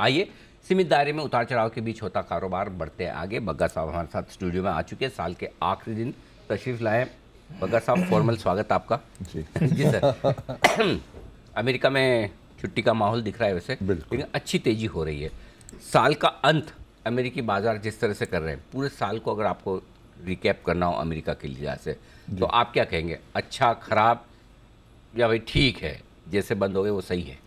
आइए सीमित दायरे में उतार चढ़ाव के बीच होता कारोबार बढ़ते आगे बग्गा साहब हमारे साथ स्टूडियो में आ चुके हैं साल के आखिरी दिन तशरीफ लाए बग्गा साहब फॉर्मल स्वागत आपका जी जी सर अमेरिका में छुट्टी का माहौल दिख रहा है वैसे लेकिन अच्छी तेजी हो रही है साल का अंत अमेरिकी बाजार जिस तरह से कर रहे हैं पूरे साल को अगर आपको रिकैप करना हो अमेरिका के लिहाज से तो आप क्या कहेंगे अच्छा खराब या भाई ठीक है जैसे बंद हो गए वो सही है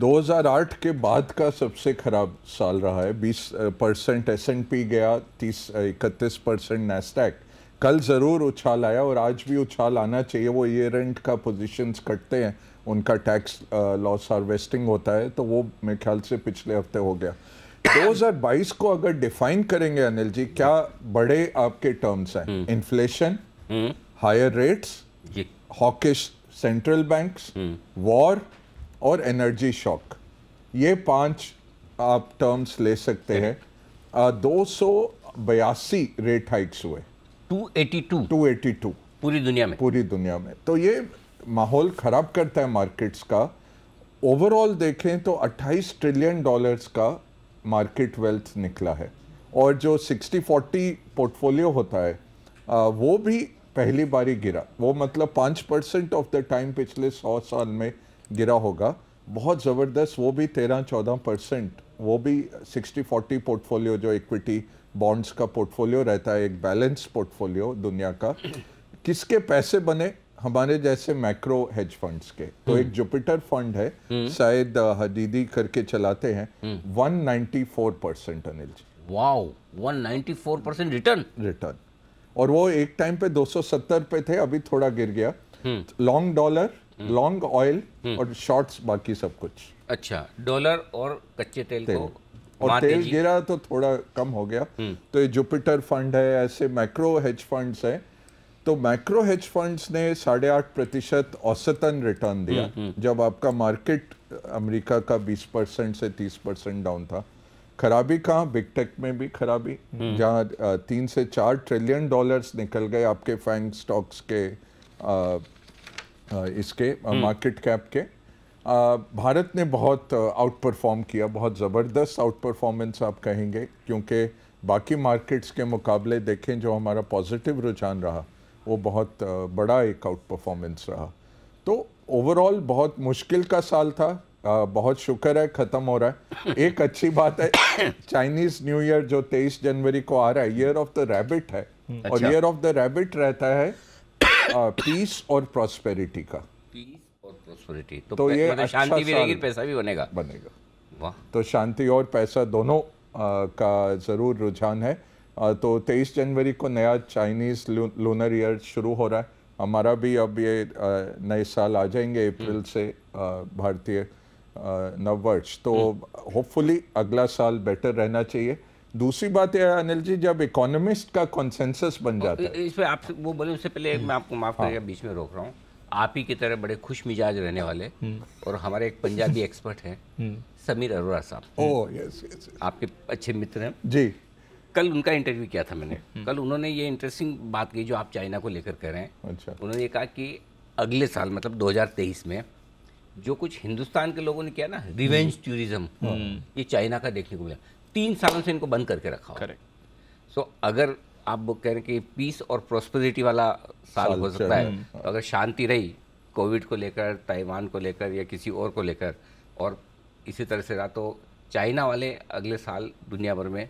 2008 के बाद का सबसे ख़राब साल रहा है 20 परसेंट एस पी गया तीस इकतीस परसेंट नेस्टैक कल ज़रूर उछाल आया और आज भी उछाल आना चाहिए वो ये रेंट का पोजीशंस कटते हैं उनका टैक्स लॉस वेस्टिंग होता है तो वो मेरे ख्याल से पिछले हफ्ते हो गया 2022 को अगर डिफाइन करेंगे अनिल जी क्या बड़े आपके टर्म्स हैं inflation higher rates hawkish central banks war और एनर्जी शॉक ये पांच आप टर्म्स ले सकते हैं दो सौ बयासी रेट हाइक्स हुए 282 282 पूरी दुनिया में पूरी दुनिया में तो ये माहौल ख़राब करता है मार्केट्स का ओवरऑल देखें तो 28 ट्रिलियन डॉलर्स का मार्केट वेल्थ निकला है और जो 60 40 पोर्टफोलियो होता है वो भी पहली बारी गिरा वो मतलब पाँच परसेंट ऑफ द टाइम पिछले सौ साल में गिरा होगा बहुत ज़बरदस्त वो भी तेरह चौदह परसेंट वो भी सिक्सटी फोर्टी पोर्टफोलियो जो इक्विटी बॉन्ड्स का पोर्टफोलियो रहता है एक बैलेंस पोर्टफोलियो दुनिया का किसके पैसे बने हमारे जैसे मैक्रो हेज फंड्स के तो एक जुपिटर हम्म। फंड है हम्म। शायद हदीदी करके चलाते हैं 194 hmm. Percent Anil ji wow 194 percent return return और वो एक टाइम पे 270 पे थे अभी थोड़ा गिर गया long dollar hmm. Long oil hmm. और शॉर्ट्स बाकी सब कुछ अच्छा डॉलर और कच्चे तेल, तेल। को और तेल गिरा तो थोड़ा कम हो गया हम्म। तो ये जुपिटर फंड है ऐसे मैक्रो हेज फंड्स हैं तो मैक्रो हेज फंड्स ने साढ़े आठ प्रतिशत औसतन रिटर्न दिया जब आपका मार्केट अमेरिका का 20 परसेंट से 30 परसेंट डाउन था खराबी कहाँ बिगटेक में भी खराबी जहाँ तीन से चार ट्रिलियन डॉलर्स निकल गए आपके फैंग स्टॉक्स के इसके मार्केट हम्म। कैप के भारत ने बहुत आउट परफॉर्म किया बहुत ज़बरदस्त आउट परफॉर्मेंस आप कहेंगे क्योंकि बाकी मार्केट्स के मुकाबले देखें जो हमारा पॉजिटिव रुझान रहा वो बहुत बड़ा एक आउट परफॉर्मेंस रहा तो ओवरऑल बहुत मुश्किल का साल था बहुत शुक्र है ख़त्म हो रहा है एक अच्छी बात है चाइनीज़ न्यू ईयर जो 23 जनवरी को आ रहा है ईयर ऑफ द रैबिट है हम्म। अच्छा। और ईयर ऑफ द रैबिट रहता है पीस और प्रॉस्पेरिटी का पीस और प्रॉस्पेरिटी तो, तो ये मतलब अच्छा शांति अच्छा भी रहेगी पैसा भी बनेगा बनेगा वाह तो शांति और पैसा दोनों आ, का ज़रूर रुझान है आ, तो 23 जनवरी को नया चाइनीज़ लूनर ईयर शुरू हो रहा है हमारा भी अब ये नए साल आ जाएंगे अप्रैल हम्म। से भारतीय नववर्ष तो होपफुली हम्म। अगला साल बेटर रहना चाहिए दूसरी बात है अनिल जी जब इकोनॉमिस्ट का कॉन्सेंसस बन जाता है इस पर आप वो बोले उससे पहले एक मैं आपको माफ़ हाँ। बीच में रोक रहा हूँ आप ही की तरह बड़े खुश मिजाज रहने वाले हम्म। और हमारे एक पंजाबी एक्सपर्ट हैं हम्म। समीर अरोरा साहब ओह यस यस आपके अच्छे मित्र हैं जी कल उनका इंटरव्यू किया था मैंने हम्म। कल उन्होंने ये इंटरेस्टिंग बात की जो आप चाइना को लेकर कह रहे हैं अच्छा उन्होंने ये कहा कि अगले साल मतलब 2023 में जो कुछ हिंदुस्तान के लोगों ने किया ना रिवेंज टूरिज्म ये चाइना का देखने को मिला तीन सालों से इनको बंद करके रखा करेक्ट सो so, अगर आप कह रहे हैं कि पीस और प्रोस्पेरिटी वाला साल, साल हो सकता है तो अगर शांति रही कोविड को लेकर ताइवान को लेकर या किसी और को लेकर और इसी तरह से रहा तो चाइना वाले अगले साल दुनिया भर में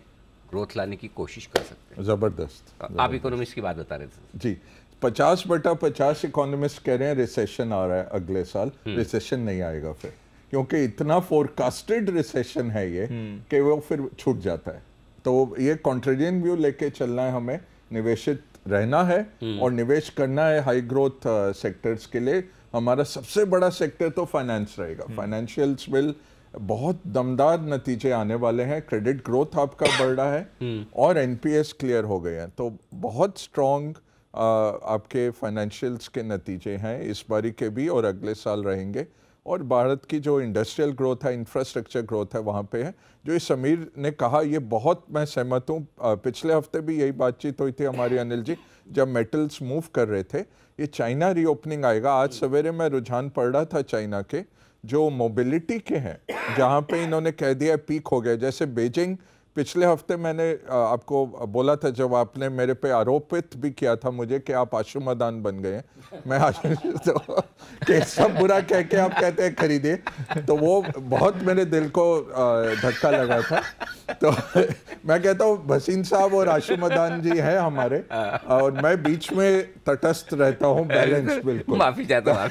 ग्रोथ लाने की कोशिश कर सकते हैं ज़बरदस्त आप इकोनॉमिक्स की बात बता रहे थे जी पचास बटा पचास इकोनॉमिस्ट कह रहे हैं रिसेशन आ रहा है अगले साल रिसेशन हम्म। नहीं आएगा फिर क्योंकि इतना फोरकास्टेड रिसेशन है ये हम्म। कि वो फिर छूट जाता है तो ये कॉन्ट्रेडियन व्यू लेके चलना है हमें निवेशित रहना है हम्म। और निवेश करना है हाई ग्रोथ सेक्टर्स के लिए हमारा सबसे बड़ा सेक्टर तो फाइनेंस रहेगा फाइनेंशियल्स हम्म। विल बहुत दमदार नतीजे आने वाले हैं क्रेडिट ग्रोथ आपका बढ़ रहा है और एनपीएस क्लियर हो गए हैं तो बहुत स्ट्रॉन्ग uh, आपके फाइनेंशियल्स के नतीजे हैं इस बारी के भी और अगले साल रहेंगे और भारत की जो इंडस्ट्रियल ग्रोथ है इंफ्रास्ट्रक्चर ग्रोथ है वहाँ पे है जो इस समीर ने कहा ये बहुत मैं सहमत हूँ पिछले हफ्ते भी यही बातचीत हुई थी हमारी अनिल जी जब मेटल्स मूव कर रहे थे ये चाइना रीओपनिंग आएगा आज सवेरे मैं रुझान पढ़ रहा था चाइना के जो मोबिलिटी के हैं जहाँ पे इन्होंने कह दिया पीक हो गया जैसे बीजिंग पिछले हफ्ते मैंने आपको बोला था जब आपने मेरे पे आरोपित भी किया था मुझे कि आप आशु मदान बन गए मैं आशु तो कि सब बुरा कह के आप कहते हैं खरीदे तो वो बहुत मेरे दिल को धक्का लगा था तो मैं कहता हूँ भसीन साहब और आशु मदान जी हैं हमारे और मैं बीच में तटस्थ रहता हूँ बैलेंस बिल्कुल माफी चाहता हूँ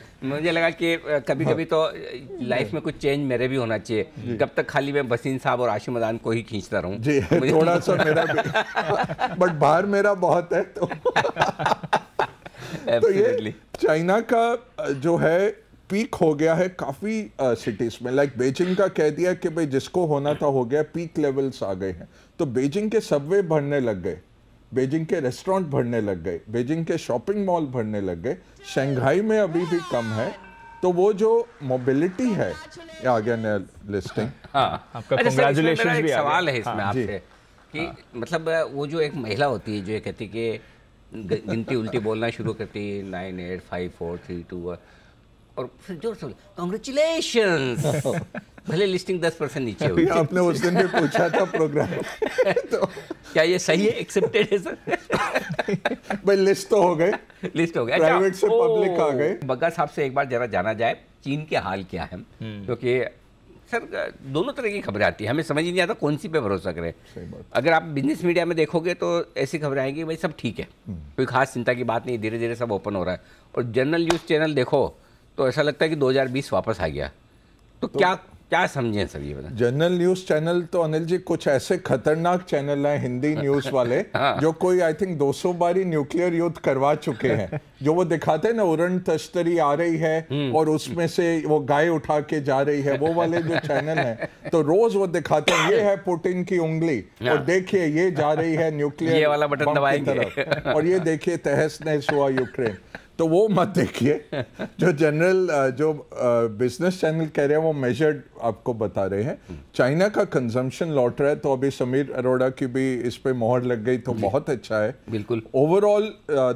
मुझे लगा कि कभी कभी हाँ। तो लाइफ में कुछ चेंज मेरे भी होना चाहिए जब तक खाली मैं बसीन साहब और आशी मदान को ही खींचता रहूं जी तो थोड़ा सा मेरा भी बट बाहर मेरा बहुत है तो तो ये चाइना का जो है पीक हो गया है काफ़ी सिटीज़ में लाइक बेजिंग का कह दिया कि भाई जिसको होना था हो गया पीक लेवल्स आ गए हैं तो बेजिंग के सबवे भरने लग गए बेजिंग के रेस्टोरेंट भरने लग गए बेजिंग के शॉपिंग मॉल भरने लग गए शंघाई में अभी भी कम है तो वो जो मोबिलिटी है आगे नया लिस्टिंग हाँ कंग्रेचुलेशन अच्छा, भी सवाल है इसमें हाँ। आपसे कि हाँ। मतलब वो जो एक महिला होती है जो कहती कि गिनती उल्टी बोलना शुरू करती है nine eight five four three two और फिर जोर से कॉन्ग्रेचुलेशन भले लिस्टिंग दस परसेंट नीचे हुई आपने उस दिन भी पूछा था प्रोग्राम तो क्या ये सही है एक्सेप्टेड है सर भाई लिस्ट तो हो गए लिस्ट हो अच्छा, गए प्राइवेट से पब्लिक आ गए बग्गा साहब से एक बार जरा जाना जाए चीन के हाल क्या है हम्म। क्योंकि सर दोनों तरह की खबरें आती है हमें समझ ही नहीं आता कौन सी पे भरोसा करें अगर आप बिजनेस मीडिया में देखोगे तो ऐसी खबरें आएंगी भाई सब ठीक है हम्म। कोई खास चिंता की बात नहीं धीरे धीरे सब ओपन हो रहा है और जनरल न्यूज़ चैनल देखो तो ऐसा लगता है कि 2020 वापस आ गया तो, तो क्या क्या समझें सर ये जनरल न्यूज चैनल तो अनिल जी कुछ ऐसे खतरनाक चैनल हैं हिंदी न्यूज वाले हाँ। जो कोई आई थिंक 200 बारी न्यूक्लियर युद्ध करवा चुके हैं जो वो दिखाते हैं ना उरण तश्तरी आ रही है हम्म। और उसमें से वो गाय उठा के जा रही है वो वाले जो चैनल है तो रोज वो दिखाते हैं ये हाँ। है पुटिन की उंगली और हाँ। देखिए ये जा रही है न्यूक्लियर वाला बटन दबाएंगे और ये देखिए तहस नहस हुआ यूक्रेन तो वो मत देखिए जो जनरल जो बिजनेस चैनल कह रहे हैं वो मेजर्ड आपको बता रहे हैं चाइना का कंजम्पशन लौट रहा है तो अभी समीर अरोड़ा की भी इस पे मोहर लग गई तो बहुत अच्छा है बिल्कुल ओवरऑल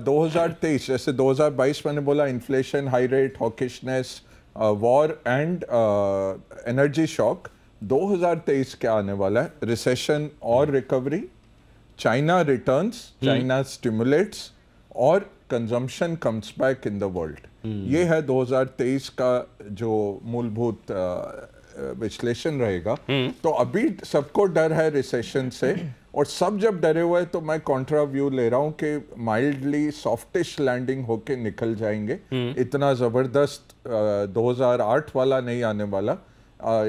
2023 जैसे 2022 मैंने बोला inflation high rate hawkishness war and energy shock 2023 क्या आने वाला है रिसेशन और recovery China returns China stimulates और consumption comes back in the world ये है 2023 का जो मूलभूत विश्लेषण रहेगा hmm. तो अभी सबको डर है रिसेशन से और सब जब डरे हुए तो मैं कॉन्ट्रा व्यू ले रहा हूँ कि माइल्डली सॉफ्टिश लैंडिंग होके निकल जाएंगे hmm. इतना ज़बरदस्त 2008 वाला नहीं आने वाला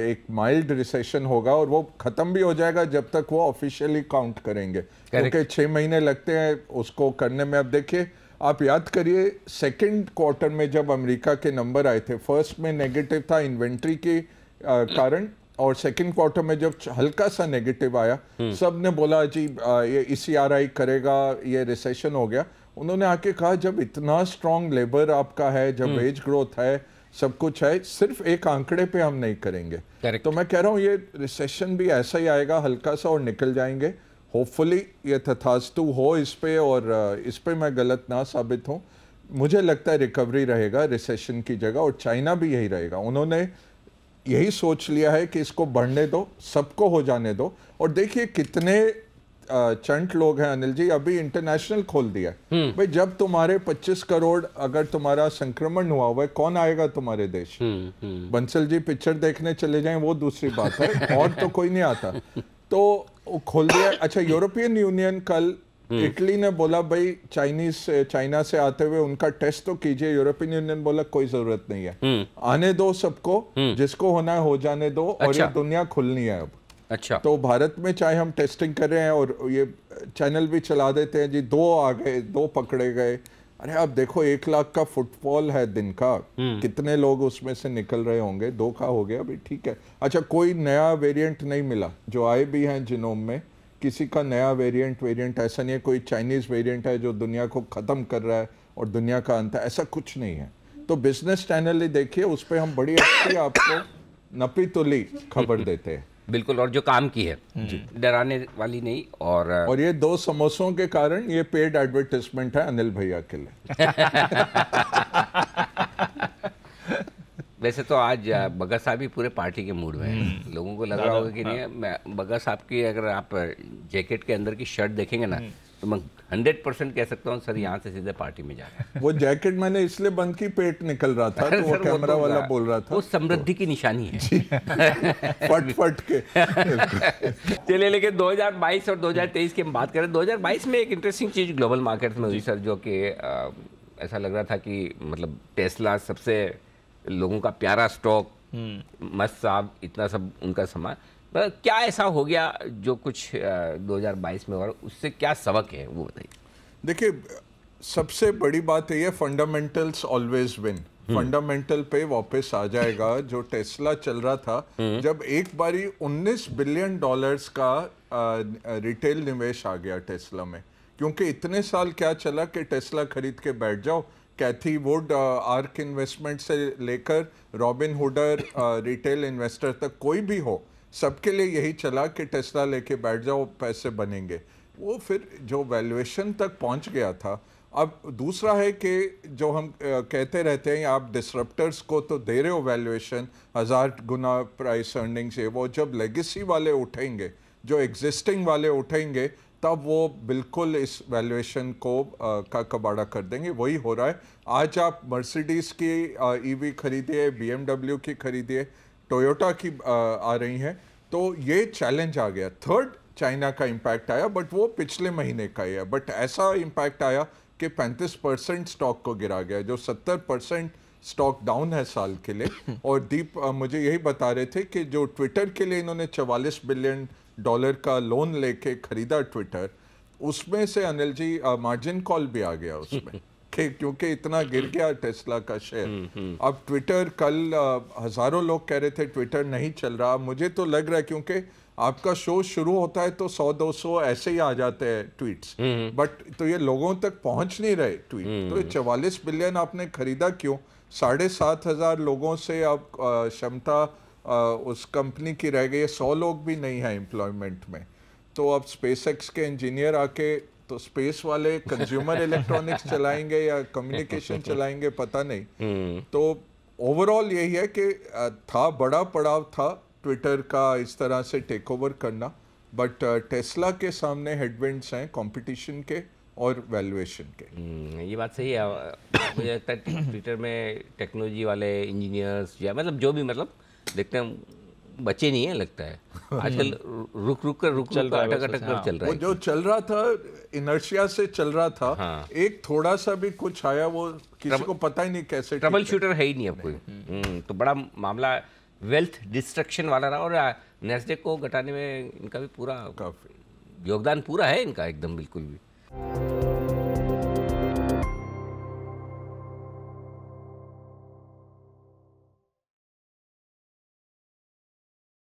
एक माइल्ड रिसेशन होगा और वो ख़त्म भी हो जाएगा जब तक वो ऑफिशियली काउंट करेंगे क्योंकि छह महीने लगते हैं उसको करने में अब देखिए आप याद करिए सेकंड क्वार्टर में जब अमेरिका के नंबर आए थे फर्स्ट में नेगेटिव था इन्वेंट्री के कारण और सेकंड क्वार्टर में जब हल्का सा नेगेटिव आया हम्म। सब ने बोला जी आ, ये ई करेगा ये रिसेशन हो गया उन्होंने आके कहा जब इतना स्ट्रांग लेबर आपका है जब वेज हम्म। ग्रोथ है सब कुछ है सिर्फ एक आंकड़े पे हम नहीं करेंगे Correct. तो मैं कह रहा हूँ ये रिसेशन भी ऐसा ही आएगा हल्का सा और निकल जाएंगे होपफुली ये तथास्तु हो इस पर और इस पर मैं गलत ना साबित हूँ मुझे लगता है रिकवरी रहेगा रिसेशन की जगह और चाइना भी यही रहेगा उन्होंने यही सोच लिया है कि इसको बढ़ने दो सबको हो जाने दो और देखिए कितने चंट लोग हैं अनिल जी अभी इंटरनेशनल खोल दिया है हम्म। भाई जब तुम्हारे 25 करोड़ अगर तुम्हारा संक्रमण हुआ हुआ है कौन आएगा तुम्हारे देश हुँ, हम्म, हुँ. हम्म। बंसल जी पिक्चर देखने चले जाएं वो दूसरी बात है और तो कोई नहीं आता तो खोल दिया अच्छा यूरोपियन यूनियन कल इटली हम्म। ने बोला भाई चाइनीज चाइना eh, से आते हुए उनका टेस्ट तो कीजिए यूरोपियन यूनियन बोला कोई जरूरत नहीं है हम्म। आने दो सबको हम्म। जिसको होना है हो जाने दो अच्छा। और ये अच्छा। दुनिया खुलनी है अब अच्छा तो भारत में चाहे हम टेस्टिंग कर रहे हैं और ये चैनल भी चला देते हैं जी दो आ गए दो पकड़े गए अरे आप देखो एक लाख का फुटफॉल है दिन का हम्म। कितने लोग उसमें से निकल रहे होंगे दो का हो गया अभी ठीक है अच्छा कोई नया वेरिएंट नहीं मिला जो आए भी हैं जिनोम में किसी का नया वेरिएंट वेरिएंट ऐसा नहीं है कोई चाइनीज़ वेरिएंट है जो दुनिया को ख़त्म कर रहा है और दुनिया का अंत है ऐसा कुछ नहीं है तो बिजनेस चैनल ही देखिए उस पर हम बड़ी अच्छी आपको नपी खबर देते हैं बिल्कुल और जो काम की है डराने वाली नहीं और और ये दो समोसों के कारण ये पेड एडवर्टिजमेंट है अनिल भैया के लिए वैसे तो आज बगा साहब ही पूरे पार्टी के मूड में हैं हम्म। लोगों को लग रहा होगा कि नहीं हाँ। बगा साहब की अगर आप जैकेट के अंदर की शर्ट देखेंगे ना हम्म। तो हंड्रेड परसेंट कह सकता हूँ सर यहाँ से सीधे पार्टी में जा रहा है वो जैकेट मैंने इसलिए बंद की पेट निकल रहा था तो वो कैमरा तो वाला बोल रहा था वो समृद्धि तो। की निशानी है फट फट के चलिए लेकिन 2022 और 2023 की हम बात करें 2022 में एक इंटरेस्टिंग चीज़ ग्लोबल मार्केट में हुई सर जो कि ऐसा लग रहा था कि मतलब टेस्ला सबसे लोगों का प्यारा स्टॉक हम्म। मस्त साहब इतना सब उनका समान क्या ऐसा हो गया जो कुछ 2022 में और उससे क्या सबक है वो बताइए देखिए सबसे बड़ी बात है ये फंडामेंटल्स ऑलवेज विन फंडामेंटल पे वापस आ जाएगा जो टेस्ला चल रहा था हम्म। जब एक बारी 19 बिलियन डॉलर्स का रिटेल निवेश आ गया टेस्ला में क्योंकि इतने साल क्या चला कि टेस्ला खरीद के बैठ जाओ कैथी वुड आर्क इन्वेस्टमेंट से लेकर रॉबिन हुडर रिटेल इन्वेस्टर तक कोई भी हो सबके लिए यही चला कि टेस्ला लेके बैठ जाओ पैसे बनेंगे वो फिर जो वैल्यूएशन तक पहुंच गया था अब दूसरा है कि जो हम कहते रहते हैं आप डिसरप्टर्स को तो दे रहे हो वैल्यूएशन हज़ार गुना प्राइस अर्निंग से वो जब लेगेसी वाले उठेंगे जो एग्जिस्टिंग वाले उठेंगे तब वो बिल्कुल इस वैल्यूएशन को आ, का कबाड़ा कर देंगे वही हो रहा है आज आप मर्सिडीज़ की ईवी e खरीदिए बीएमडब्ल्यू की खरीदिए टोयोटा की आ रही हैं तो ये चैलेंज आ गया थर्ड चाइना का इम्पैक्ट आया बट वो पिछले महीने का ही है बट ऐसा इम्पैक्ट आया कि 35 परसेंट स्टॉक को गिरा गया जो 70 परसेंट स्टॉक डाउन है साल के लिए और दीप मुझे यही बता रहे थे कि जो ट्विटर के लिए इन्होंने 44 बिलियन डॉलर का लोन लेके खरीदा ट्विटर उसमें से अनिल जी मार्जिन कॉल भी आ गया उसमें कि क्योंकि इतना गिर गया टेस्ला का शेयर हम्म, हम्म। अब ट्विटर कल हज़ारों लोग कह रहे थे ट्विटर नहीं चल रहा मुझे तो लग रहा है क्योंकि आपका शो शुरू होता है तो 100-200 ऐसे ही आ जाते हैं ट्वीट्स हम्म, बट तो ये लोगों तक पहुंच नहीं रहे ट्वीट तो ये चवालीस बिलियन आपने खरीदा क्यों साढ़े सात हज़ार लोगों से अब क्षमता उस कंपनी की रह गई है सौ लोग भी नहीं है एम्प्लॉयमेंट में तो अब स्पेस के इंजीनियर आके तो स्पेस वाले कंज्यूमर इलेक्ट्रॉनिक्स चलाएंगे या कम्युनिकेशन चलाएंगे पता नहीं हम्म। तो ओवरऑल यही है कि था बड़ा पड़ाव था ट्विटर का इस तरह से टेक ओवर करना बट टेस्ला के सामने हेडविंड्स हैं कंपटीशन के और वैल्यूएशन के हम्म, ये बात सही है मुझे लगता है ट्विटर में टेक्नोलॉजी वाले इंजीनियर्स या मतलब जो भी मतलब देखते हैं बचे नहीं है लगता है आजकल रुक रुक कर रुक चल अटक अटक कर चल रहा हाँ। है जो चल रहा था इनर्शिया से चल रहा था हाँ। एक थोड़ा सा भी कुछ आया वो किसी को पता ही नहीं कैसे ट्रबल शूटर है ही नहीं अब कोई हम्म, तो बड़ा मामला वेल्थ डिस्ट्रक्शन वाला रहा और नेस्डेक को घटाने में इनका भी पूरा योगदान पूरा है इनका एकदम बिल्कुल भी